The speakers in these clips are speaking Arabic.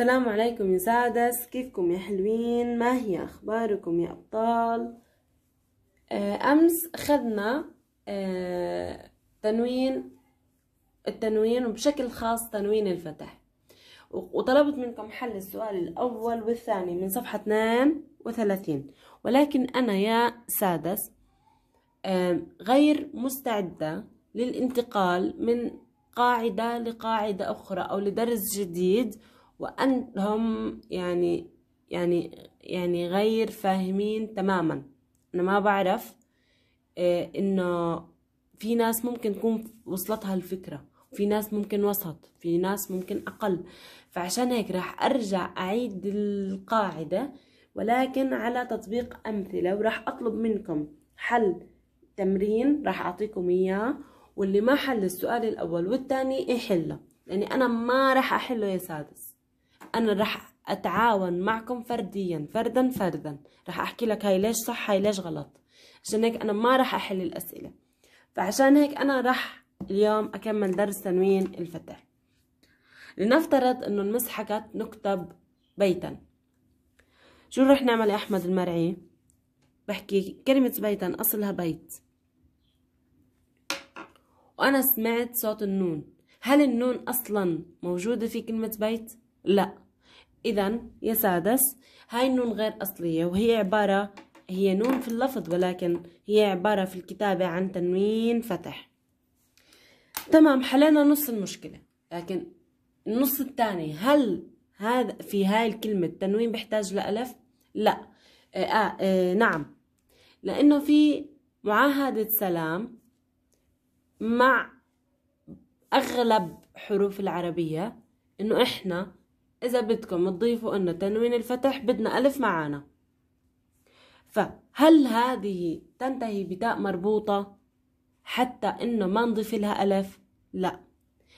السلام عليكم يا سادس كيفكم يا حلوين ما هي أخباركم يا أبطال آه، أمس أخذنا آه، تنوين التنوين وبشكل خاص تنوين الفتح وطلبت منكم حل السؤال الأول والثاني من صفحة 32 ولكن أنا يا سادس آه، غير مستعدة للانتقال من قاعدة لقاعدة أخرى أو لدرس جديد وأنهم يعني يعني يعني غير فاهمين تماما أنا ما بعرف آه، إنه في ناس ممكن تكون وصلتها الفكرة في ناس ممكن وسط في ناس ممكن أقل فعشان هيك راح أرجع أعيد القاعدة ولكن على تطبيق أمثلة وراح أطلب منكم حل تمرين راح أعطيكم إياه واللي ما حل السؤال الأول والثاني يحله إيه لأني يعني أنا ما راح أحله يا سادس أنا راح أتعاون معكم فرديا فردا فردا راح أحكي لك هاي ليش صح هاي ليش غلط عشان هيك أنا ما راح أحل الأسئلة فعشان هيك أنا راح اليوم أكمل درس تنوين الفتح لنفترض إنه المس حكت نكتب بيتا شو راح نعمل يا أحمد المرعي بحكي كلمة بيتا أصلها بيت وأنا سمعت صوت النون هل النون أصلا موجودة في كلمة بيت؟ لا إذا يا سادس هاي النون غير أصلية وهي عبارة هي نون في اللفظ ولكن هي عبارة في الكتابة عن تنوين فتح تمام حلينا نص المشكلة لكن النص الثاني هل هذا في هاي الكلمة التنوين بيحتاج لألف؟ لا آه آه, آه، نعم لأنه في معاهدة سلام مع أغلب حروف العربية إنه إحنا إذا بدكم تضيفوا إنه تنوين الفتح بدنا ألف معانا فهل هذه تنتهي بتاء مربوطة حتى إنه ما نضيف لها ألف؟ لا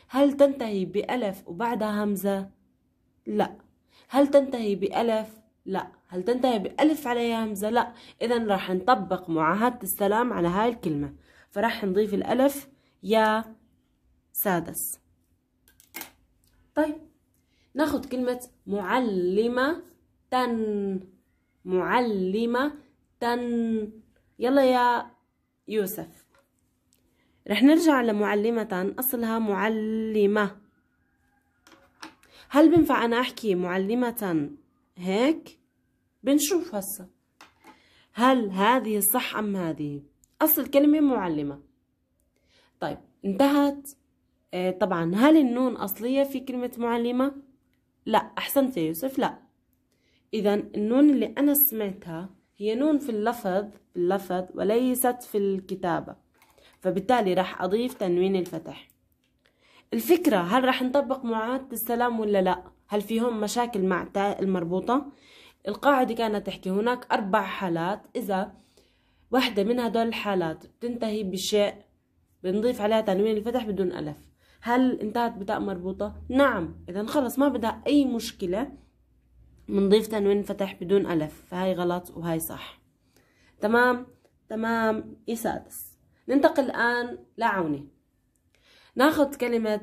هل تنتهي بألف وبعدها همزة؟ لا هل تنتهي بألف؟ لا هل تنتهي بألف عليها همزة؟ لا إذا راح نطبق معاهدة السلام على هاي الكلمة فراح نضيف الألف يا سادس طيب ناخد كلمة معلمة تن معلمة تن يلا يا يوسف رح نرجع لمعلمة أصلها معلمة هل بنفع أنا أحكي معلمة هيك؟ بنشوف هسا هل هذه صح أم هذه؟ أصل الكلمة معلمة طيب انتهت آه، طبعا هل النون أصلية في كلمة معلمة؟ لا أحسنت يا يوسف لا إذا النون اللي أنا سمعتها هي نون في اللفظ اللفظ وليست في الكتابة فبالتالي راح أضيف تنوين الفتح الفكرة هل راح نطبق معادة السلام ولا لا هل فيهم مشاكل مع تاء المربوطة القاعدة كانت تحكي هناك أربع حالات إذا واحدة من هدول الحالات بتنتهي بشيء بنضيف عليها تنوين الفتح بدون ألف هل انتهت بتاء مربوطة؟ نعم إذا خلص ما بدأ أي مشكلة منضيف تنوين فتح بدون ألف فهاي غلط وهاي صح تمام تمام سادس ننتقل الآن لعوني ناخد كلمة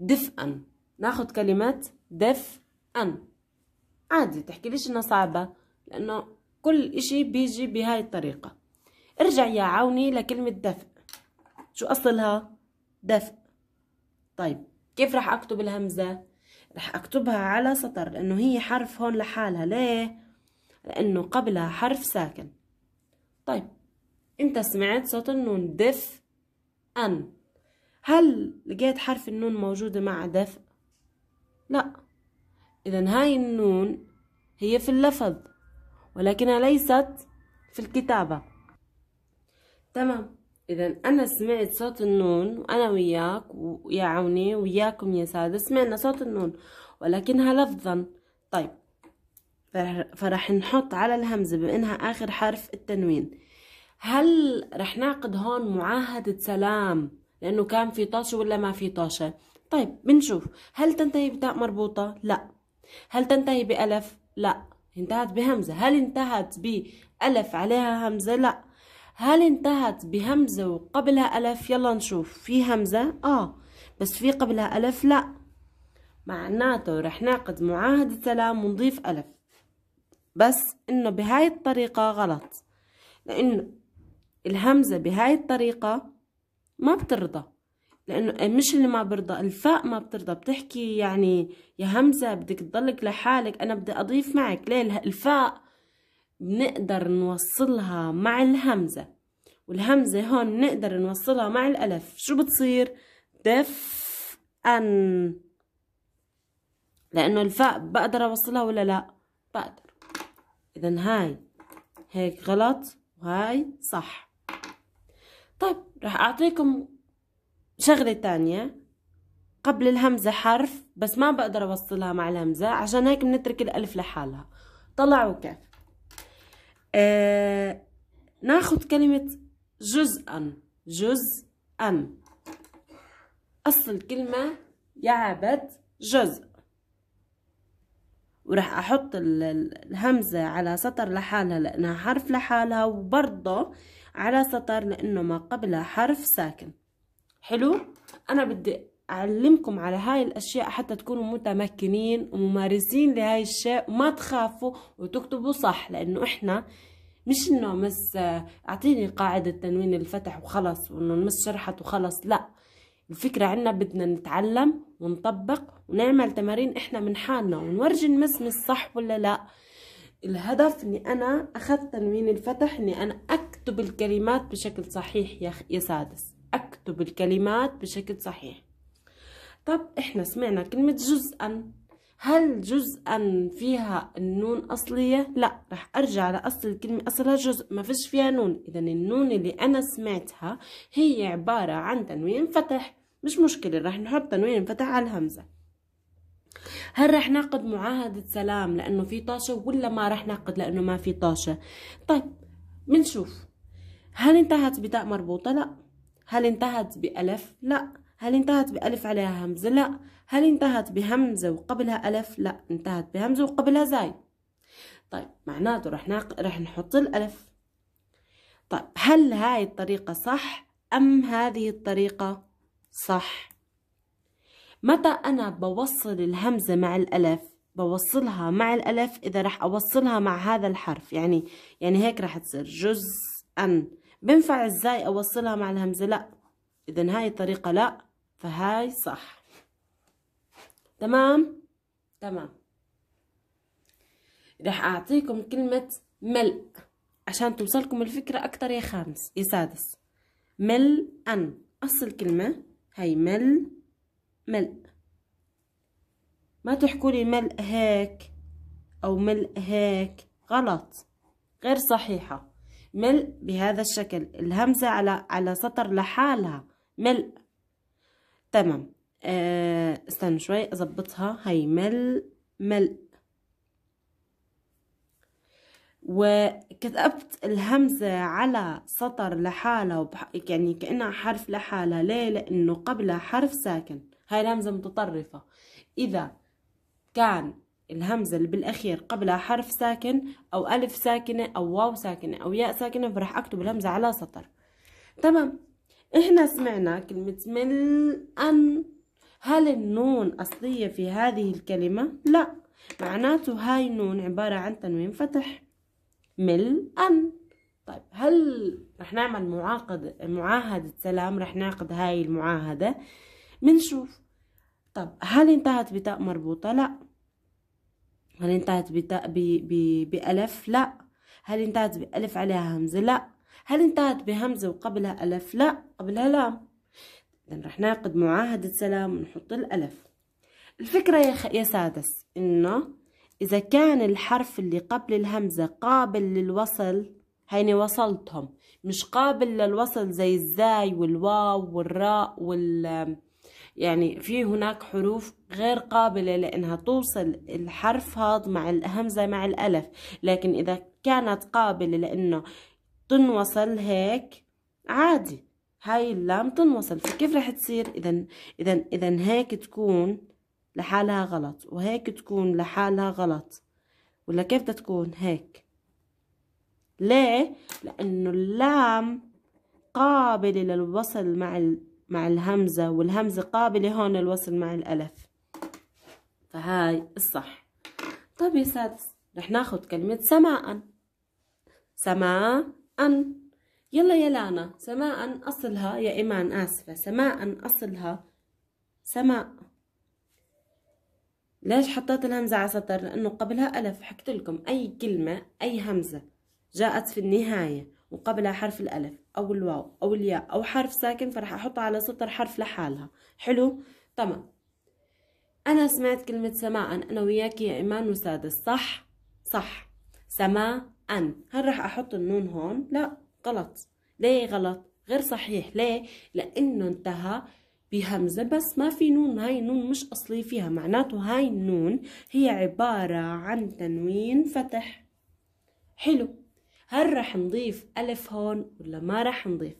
دفئا ناخد كلمة دفئا عادي تحكي ليش إنها صعبة لأنه كل إشي بيجي بهاي الطريقة ارجع يا عوني لكلمة دفء شو أصلها؟ دفء طيب كيف راح اكتب الهمزة راح اكتبها على سطر لانه هي حرف هون لحالها ليه لانه قبلها حرف ساكن طيب انت سمعت صوت النون دف ان هل لقيت حرف النون موجودة مع دفء لا اذا هاي النون هي في اللفظ ولكنها ليست في الكتابة تمام اذا انا سمعت صوت النون وانا وياك ويا عوني وياكم يا سادة سمعنا صوت النون ولكنها لفظا طيب فرح نحط على الهمزة بانها اخر حرف التنوين هل رح نعقد هون معاهدة سلام لانه كان في طاشة ولا ما في طاشة طيب بنشوف هل تنتهي بتاء مربوطة لا هل تنتهي بألف لا انتهت بهمزة هل انتهت بألف عليها همزة لا هل انتهت بهمزة وقبلها ألف يلا نشوف في همزة آه بس في قبلها ألف لا معناته رح نعقد معاهدة سلام ونضيف ألف بس إنه بهاي الطريقة غلط لأنه الهمزة بهاي الطريقة ما بترضى لأنه إيه، مش اللي ما برضى الفاء ما بترضى بتحكي يعني يا همزة بدك تضلك لحالك أنا بدي أضيف معك ليه الفاء بنقدر نوصلها مع الهمزة والهمزة هون نقدر نوصلها مع الألف شو بتصير دف أن لأنه الفاء بقدر أوصلها ولا لا بقدر إذا هاي هيك غلط وهاي صح طيب رح أعطيكم شغلة تانية قبل الهمزة حرف بس ما بقدر أوصلها مع الهمزة عشان هيك بنترك الألف لحالها طلعوا كيف ناخذ آه، ناخد كلمة جزءا جزءا أصل الكلمة يعبد جزء وراح أحط الهمزة على سطر لحالها لأنها حرف لحالها وبرضه على سطر لأنه ما قبلها حرف ساكن حلو أنا بدي أعلمكم على هاي الأشياء حتى تكونوا متمكنين وممارسين لهاي الشيء وما تخافوا وتكتبوا صح لأنه إحنا مش إنه مس آه، أعطيني قاعدة تنوين الفتح وخلص وإنه نمس شرحت وخلص لأ الفكرة عنا بدنا نتعلم ونطبق ونعمل تمارين إحنا من حالنا ونورجي مش صح ولا لأ الهدف إني أنا أخذت تنوين الفتح إني أنا أكتب الكلمات بشكل صحيح يا سادس أكتب الكلمات بشكل صحيح طب احنا سمعنا كلمة جزءا هل جزءا فيها النون أصلية؟ لا رح أرجع لأصل الكلمة أصلها جزء ما فيش فيها نون إذا النون اللي أنا سمعتها هي عبارة عن تنوين فتح مش مشكلة رح نحط تنوين فتح على الهمزة هل رح ناقد معاهدة سلام لأنه في طاشة ولا ما رح ناقد لأنه ما في طاشة طيب بنشوف هل انتهت بتاء مربوطة؟ لا هل انتهت بألف؟ لا هل انتهت بألف عليها همزة؟ لا هل انتهت بهمزة وقبلها ألف؟ لا انتهت بهمزة وقبلها زاي طيب معناته رح, ناق... رح نحط الألف طيب هل هاي الطريقة صح أم هذه الطريقة صح متى أنا بوصل الهمزة مع الألف بوصلها مع الألف إذا رح أوصلها مع هذا الحرف يعني يعني هيك رح تصير جزءا بنفع إزاي أوصلها مع الهمزة لا إذا هاي الطريقة لا فهاي صح تمام تمام رح أعطيكم كلمة ملء عشان توصلكم الفكرة أكتر يا خامس يا سادس مل أن أصل كلمة هاي مل ملء ما تحكوا لي ملء هيك أو ملء هيك غلط غير صحيحة ملء بهذا الشكل الهمزة على على سطر لحالها ملء تمام آه استنى شوي اظبطها هاي ملء ملء وكتبت الهمزة على سطر لحالها وبح... يعني كأنها حرف لحالها ليه لأنه قبلها حرف ساكن هاي الهمزة متطرفة إذا كان الهمزة اللي بالأخير قبلها حرف ساكن أو ألف ساكنة أو واو ساكنة أو ياء ساكنة فرح أكتب الهمزة على سطر تمام إحنا سمعنا كلمة مل أن هل النون أصلية في هذه الكلمة؟ لا معناته هاي النون عبارة عن تنوين فتح مل أن طيب هل رح نعمل معاقد معاهدة سلام رح نعقد هاي المعاهدة بنشوف طب هل انتهت بتاء مربوطة؟ لا هل انتهت بتاء ب... ب... بألف؟ لا هل انتهت بألف عليها همزة؟ لا هل انتهت بهمزة وقبلها ألف؟ لا قبلها لام إذا رح ناخد معاهدة سلام ونحط الألف الفكرة يا, خ... يا سادس إنه إذا كان الحرف اللي قبل الهمزة قابل للوصل هيني وصلتهم مش قابل للوصل زي الزاي والواو والراء وال يعني في هناك حروف غير قابلة لأنها توصل الحرف هذا مع الهمزة مع الألف لكن إذا كانت قابلة لأنه تنوصل هيك عادي هاي اللام تنوصل فكيف رح تصير اذا اذا اذا هيك تكون لحالها غلط وهيك تكون لحالها غلط ولا كيف بدها تكون هيك ليه لانه اللام قابله للوصل مع ال... مع الهمزه والهمزه قابله هون للوصل مع الالف فهاي الصح طب يا سادس رح ناخد كلمه سماء سماء أن يلا يا لانا سماء أصلها يا إيمان آسفة سماء أصلها سماء ليش حطيت الهمزة على سطر لأنه قبلها ألف حكت لكم أي كلمة أي همزة جاءت في النهاية وقبلها حرف الألف أو الواو أو الياء أو حرف ساكن فرح أحطه على سطر حرف لحالها حلو تمام أنا سمعت كلمة سماء أنا وياك يا إيمان وسادس صح صح سماء أن هل راح أحط النون هون؟ لا غلط ليه غلط؟ غير صحيح ليه؟ لأنه انتهى بهمزة بس ما في نون هاي النون مش أصلي فيها معناته هاي النون هي عبارة عن تنوين فتح حلو هل راح نضيف ألف هون ولا ما راح نضيف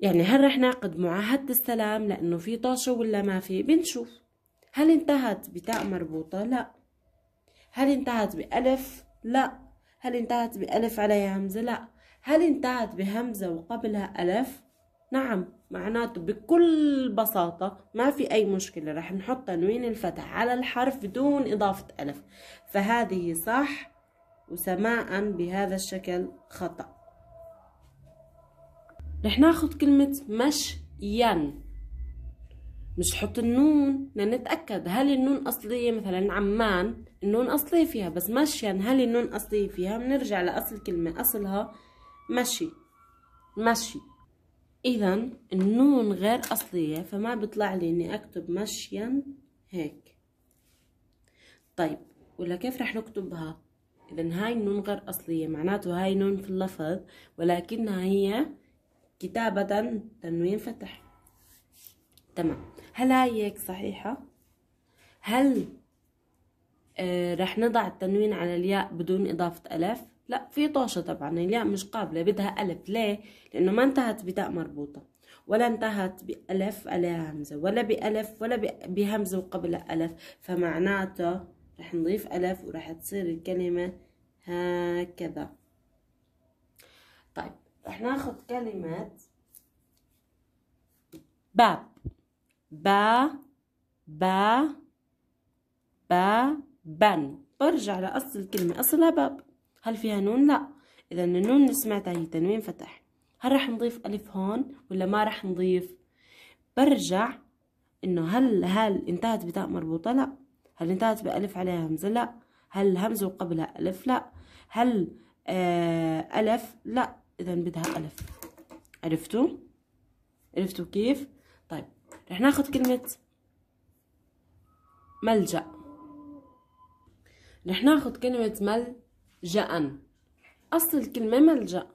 يعني هل راح نعقد معاهدة السلام لأنه في طاشة ولا ما في بنشوف هل انتهت بتاء مربوطة لا هل انتهت بألف لا هل انتهت بألف عليها همزة؟ لا هل انتهت بهمزة وقبلها ألف؟ نعم معناته بكل بساطة ما في أي مشكلة رح نحط تنوين الفتح على الحرف دون إضافة ألف فهذه صح وسماء بهذا الشكل خطأ رح ناخد كلمة ين مش حط النون لنتأكد هل النون أصلية مثلا عمان النون أصلية فيها بس مشيا هل النون أصلية فيها بنرجع لأصل الكلمة أصلها مشي مشي إذا النون غير أصلية فما بيطلع لي إني أكتب مشيا هيك طيب ولا كيف رح نكتبها إذا هاي النون غير أصلية معناته هاي نون في اللفظ ولكنها هي كتابة تنوين فتح تمام هل هاي هيك صحيحة؟ هل آه رح نضع التنوين على الياء بدون إضافة ألف؟ لا في طوشة طبعا الياء مش قابلة بدها ألف ليه؟ لأنه ما انتهت بتاء مربوطة ولا انتهت بألف عليها همزة ولا بألف ولا بهمزة وقبلها ألف فمعناته رح نضيف ألف ورح تصير الكلمة هكذا طيب رح ناخد كلمة باب با با با بن ارجع لأصل الكلمة أصلها باب هل فيها نون؟ لا إذا النون اللي سمعتها هي تنوين فتح هل راح نضيف ألف هون ولا ما راح نضيف؟ برجع إنه هل هل انتهت بتاء مربوطة؟ لا هل انتهت بألف عليها همزة؟ لا هل همزة وقبلها ألف؟ لا هل آه ألف؟ لا إذا بدها ألف عرفتوا؟ عرفتوا كيف؟ رح ناخد كلمة ملجأ رح ناخد كلمة ملجأ أصل الكلمة ملجأ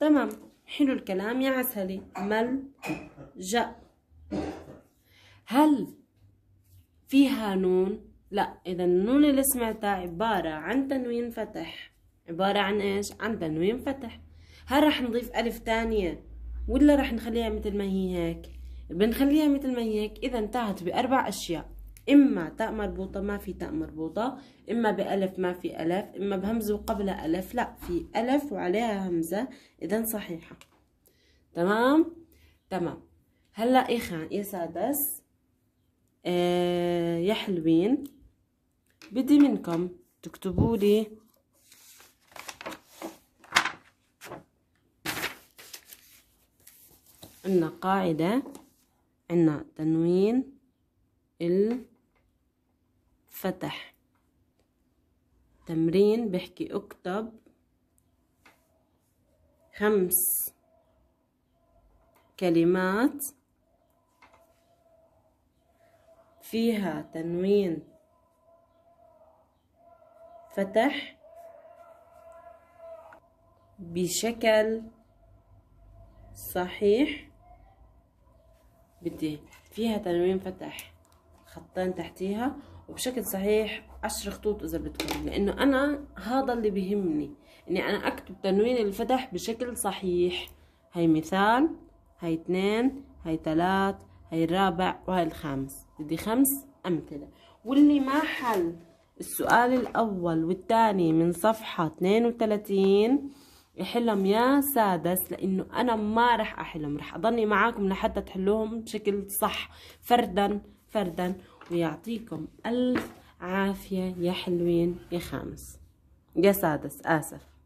تمام حلو الكلام يا عسلي ملجأ هل فيها نون؟ لا إذا النون اللي سمعتها عبارة عن تنوين فتح عبارة عن إيش؟ عن تنوين فتح هل رح نضيف ألف تانية ولا رح نخليها مثل ما هي هيك؟ بنخليها مثل ما هيك اذا انتهت باربع اشياء اما تاء مربوطه ما في تاء مربوطه اما بالف ما في الف اما بهمزه وقبلها الف لا في الف وعليها همزه اذا صحيحه تمام تمام هلا يا خان يا سادس آه يا حلوين بدي منكم تكتبوا لي ان قاعده عنا تنوين الفتح تمرين بحكي اكتب خمس كلمات فيها تنوين فتح بشكل صحيح بدي فيها تنوين فتح خطين تحتيها وبشكل صحيح عشر خطوط اذا بدكم لانه انا هذا اللي بهمني اني انا اكتب تنوين الفتح بشكل صحيح هاي مثال هاي اثنين هاي ثلاث هاي الرابع وهاي الخامس بدي خمس امثله واللي ما حل السؤال الاول والثاني من صفحه 32 يحلهم يا سادس لانه انا ما رح احلهم رح اضلني معاكم لحتى تحلوهم بشكل صح فردا فردا ويعطيكم الف عافيه يا حلوين يا خامس يا سادس اسف